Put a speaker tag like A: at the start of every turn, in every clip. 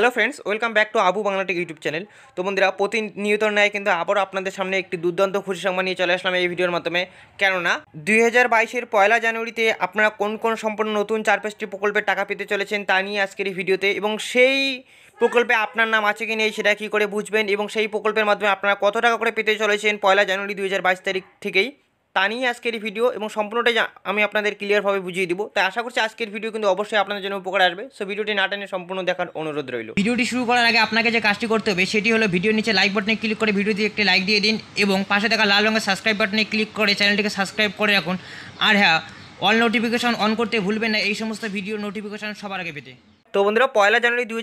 A: hello friends welcome back to Abu Bangla Tech YouTube channel তো বন্ধুরা প্রতিনিয়ত নেয় কিন্তু আবারও আপনাদের সামনে একটি দুর্দান্ত খুশি সংবাদ নিয়ে চলে আসলাম এই ভিডিওর মাধ্যমে কেননা দুই হাজার বাইশের পয়লা জানুয়ারিতে আপনারা কোন কোন সম্পূর্ণ নতুন চার পাঁচটি প্রকল্পের টাকা পেতে চলেছেন তা নিয়ে আজকের এই ভিডিওতে এবং সেই প্রকল্পে আপনার নাম আছে কি নেই সেটা কী করে বুঝবেন এবং সেই প্রকল্পের মাধ্যমে আপনারা কত টাকা করে পেতে চলেছেন পয়লা জানুয়ারি দুই তারিখ থেকেই তা নিয়ে আজকের এই ভিডিও এবং সম্পূর্ণটাই আমি আপনাদের ক্লিয়ারভাবে বুঝিয়ে দিব তাই আশা করছি আজকের ভিডিও কিন্তু অবশ্যই আপনাদের জন্য উপকার আসবে সো ভিডিওটি না টেনে সম্পূর্ণ দেখার অনুরোধ রইল ভিডিওটি শুরু করার আগে আপনাকে যে কাজটি করতে হবে সেটি হলো ভিডিও নিচে লাইক বাটনে ক্লিক করে ভিডিওটি একটি লাইক দিয়ে দিন এবং পাশে থাকা লাল রঙের সাবস্ক্রাইব বাটনে ক্লিক করে চ্যানেলটিকে সাবস্ক্রাইব করে রাখুন আর হ্যাঁ অল নোটিফিকেশন অন করতে ভুলবেন না এই সমস্ত ভিডিও নোটিফিকেশন সবার আগে পেতে তো বন্ধুরা পয়লা জানুয়ারি দুই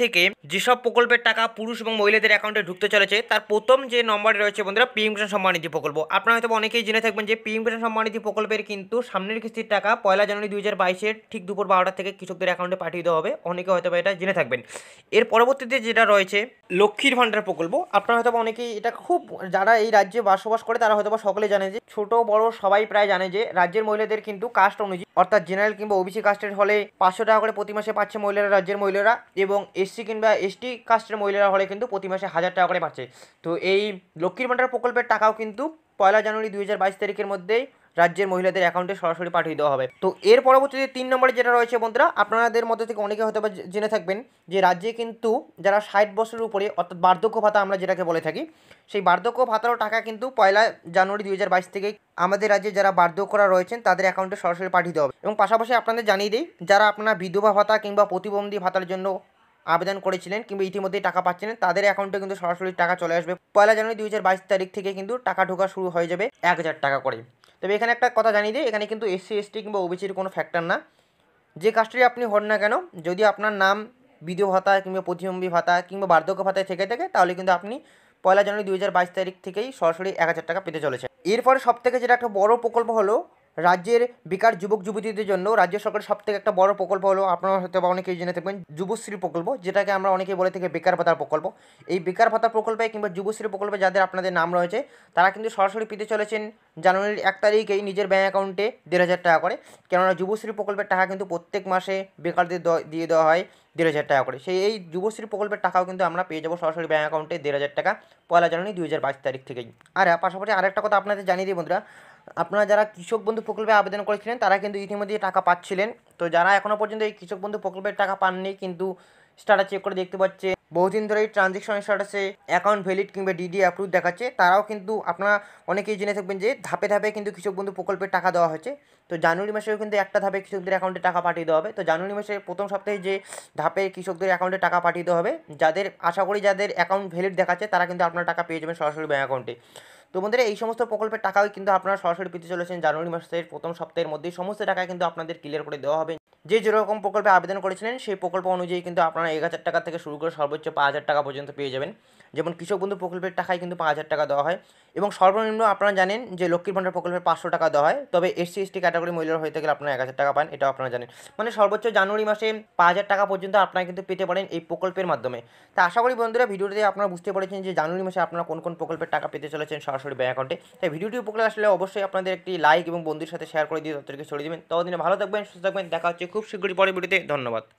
A: থেকে যেসব প্রকল্পের টাকা পুরুষ এবং মহিলাদের অ্যাকাউন্টে ঢুকতে চলেছে তার প্রথম যে নম্বরে রয়েছে বন্ধুরা পিএম কিষাণ সম্মানিধি প্রকল্প আপনারা হয়তো অনেকেই জেনে থাকবেন যে পিএম কিষাণ সম্মানিধি প্রকল্পের কিন্তু সামনের কিস্তির টাকা পয়লা জানুয়ারি দুই হাজার ঠিক দুপুর বারোটা থেকে কৃষকদের অ্যাকাউন্টে পাঠিয়ে দেওয়া হবে অনেকে হয়তো এটা জেনে থাকবেন এর পরবর্তীতে যেটা রয়েছে লক্ষ্মীর ভাণ্ডার প্রকল্প আপনারা হয়তো অনেকেই এটা খুব যারা এই রাজ্যে বসবাস করে তারা হয়তো সকলে জানে যে ছোট বড় সবাই প্রায় জানে যে রাজ্যের মহিলাদের কিন্তু কাস্ট অনুযায়ী অর্থাৎ জেনারেল কিংবা ওবিসি কাস্টের হলে পাঁচশো টাকা করে প্রতি মাসে পাচ্ছে মহিলারা রাজ্যের মহিলারা এবং এসসি কিংবা এসটি কাস্টের মহিলারা হলে কিন্তু প্রতি মাসে হাজার টাকা করে পাচ্ছে তো এই লক্ষ্মীর ভাণ্ডার প্রকল্পের টাকাও কিন্তু পয়লা জানুয়ারি দুই হাজার বাইশ তারিখের মধ্যেই রাজ্যের মহিলাদের অ্যাকাউন্টে সরাসরি পাঠিয়ে দেওয়া হবে তো এর পরবর্তীতে তিন নম্বরে যেটা রয়েছে বন্ধুরা আপনাদের মধ্যে থেকে অনেকে হয়তো জেনে থাকবেন যে রাজ্যে কিন্তু যারা ষাট বছরের উপরে অর্থাৎ বার্ধক্য ভাতা আমরা যেটাকে বলে থাকি সেই বার্ধক্য ভাতারও টাকা কিন্তু পয়লা জানুয়ারি দুই হাজার বাইশ থেকে আমাদের রাজ্যে যারা বার্ধক্যরা রয়েছেন তাদের অ্যাকাউন্টে সরাসরি পাঠিয়ে দেওয়া হবে এবং পাশাপাশি আপনাদের জানিয়ে দিই যারা আপনার বিধবা ভাতা কিংবা প্রতিবন্ধী ভাতার জন্য আবেদন করেছিলেন কিংবা ইতিমধ্যেই টাকা পাচ্ছিলেন তাদের অ্যাকাউন্টে কিন্তু সরাসরি টাকা চলে আসবে পয়লা জানুয়ারি দুই তারিখ থেকে কিন্তু টাকা ঢোকা শুরু হয়ে যাবে এক হাজার টাকা করে তবে এখানে একটা কথা জানিয়ে দিই এখানে কিন্তু এসসি এসটি কিংবা ওবিসির কোনো ফ্যাক্টর না যে কাজটি আপনি হন না কেন যদি আপনার নাম বিধবা ভাতা কিংবা প্রতিবন্ধী ভাতা কিংবা বার্ধক্য ভাতায় থেকে থাকে তাহলে কিন্তু আপনি পয়লা জানুয়ারি দুই তারিখ থেকেই সরাসরি এক হাজার টাকা পেতে চলেছে এরপরে সবথেকে যেটা একটা বড় প্রকল্প হলো রাজ্যের বেকার যুবক যুবতীদের জন্য রাজ্য সরকারের সবথেকে একটা বড় প্রকল্প হলো আপনারা হয়তো বা অনেকেই জেনে থাকবেন যুবশ্রী প্রকল্প যেটাকে আমরা অনেকেই বলে থাকি বেকার ভাতার প্রকল্প এই বেকার ভাতা প্রকল্পে কিংবা যুবশ্রী প্রকল্পে যাদের আপনাদের নাম রয়েছে তারা কিন্তু সরাসরি পেতে চলেছেন জানুয়ারির এক তারিখেই নিজের ব্যাঙ্ক অ্যাকাউন্টে দেড় হাজার টাকা করে কেননা যুবশ্রী প্রকল্পের টাকা কিন্তু প্রত্যেক মাসে বেকারদের দিয়ে দেওয়া হয় দেড় হাজার টাকা করে সেই এই যুবশ্রী প্রকল্পের টাকাও কিন্তু আমরা পেয়ে যাবো সরাসরি ব্যাঙ্ক অ্যাকাউন্টে দেড় হাজার টাকা পয়লা জানুয়ারি দুই হাজার বাইশ তারিখ থেকেই আর পাশাপাশি আরেকটা কথা আপনাদের জানিয়ে দিই বন্ধুরা আপনারা যারা কৃষক বন্ধু প্রকল্পে আবেদন করেছিলেন তারা কিন্তু ইতিমধ্যে টাকা পাচ্ছিলেন তো যারা এখনও পর্যন্ত এই কৃষক বন্ধু প্রকল্পের টাকা পাননি কিন্তু স্টাটা চেক করে দেখতে পাচ্ছে বহুদিন ধরে এই ট্রানজেকশন স্ট্যাটাসে অ্যাকাউন্ট ভ্যালিড কিংবা ডিডি অ্যাপ্রুভ দেখাচ্ছে তারাও কিন্তু আপনারা অনেকেই জেনে থাকবেন যে ধাপে ধাপে কিন্তু কৃষক বন্ধু প্রকল্পের টাকা দেওয়া হয়েছে তো জানুয়ারি মাসেও কিন্তু একটা ধাপে কৃষকদের অ্যাকাউন্টে টাকা পাঠিয়ে দেওয়া হবে তো জানুয়ারি মাসের প্রথম সপ্তাহে যে ধাপে কৃষকদের অ্যাকাউন্টে টাকা পাঠিয়ে দেওয়া হবে যাদের আশা করি যাদের অ্যাকাউন্ট ভ্যালিড দেখাচ্ছে তারা কিন্তু আপনারা টাকা পেয়ে যাবেন সরাসরি ব্যাঙ্ক অ্যাকাউন্টে তো বন্ধুরা এই সমস্ত প্রকল্পের টাকাও কিন্তু আপনারা সরাসরি পেতে চলেছেন জানুয়ারি মাসের প্রথম সপ্তাহের মধ্যেই সমস্ত টাকা কিন্তু আপনাদের ক্লিয়ার করে দেওয়া হবে যে যেরকম প্রকল্পে আবেদন করেছিলেন সেই প্রকল্প অনুযায়ী কিন্তু আপনারা এক হাজার টাকা থেকে শুরু করে সর্বোচ্চ পাঁচ হাজার টাকা পর্যন্ত পেয়ে যাবেন যেমন কৃষক বন্ধু প্রকল্পের টাকায় কিন্তু পাঁচ হাজার টাকা দেওয়া হয় এবং সর্বনিম্ন আপনারা জানেন যে লক্ষ্মীর ভাণ্ডার প্রকল্পের পাঁচশো টাকা দেওয়া হয় তবে এসসি এসটি ক্যাটাগরি মহিলার হয়ে গেলে আপনারা এক হাজার টাকা পান এটাও আপনারা জানেন মানে সর্বোচ্চ জানুয়ারি মাসে পাঁচ হাজার টাকা পর্যন্ত আপনারা কিন্তু পেতে পারেন এই প্রকল্পের মাধ্যমে তা আশা করি বন্ধুরা ভিডিওতে আপনারা বুঝতে পেরেছেন যে জানুয়ারি মাসে আপনারা কোন কোন প্রকল্পের টাকা পেতে চলেছেন সরাসরি ব্যাঙ্ক অ্যাকাউন্টে তাই ভিডিওটি উপকার আসলে অবশ্যই আপনাদের একটি লাইক এবং বন্ধুর সাথে শেয়ার করে দিয়ে তাদেরকে ছড়িয়ে দেবেন ততদিনে ভালো থাকবেন সুস্থ থাকবেন দেখা হচ্ছে খুব খুব শীঘ্রই পরের ভিডিওতে ধন্যবাদ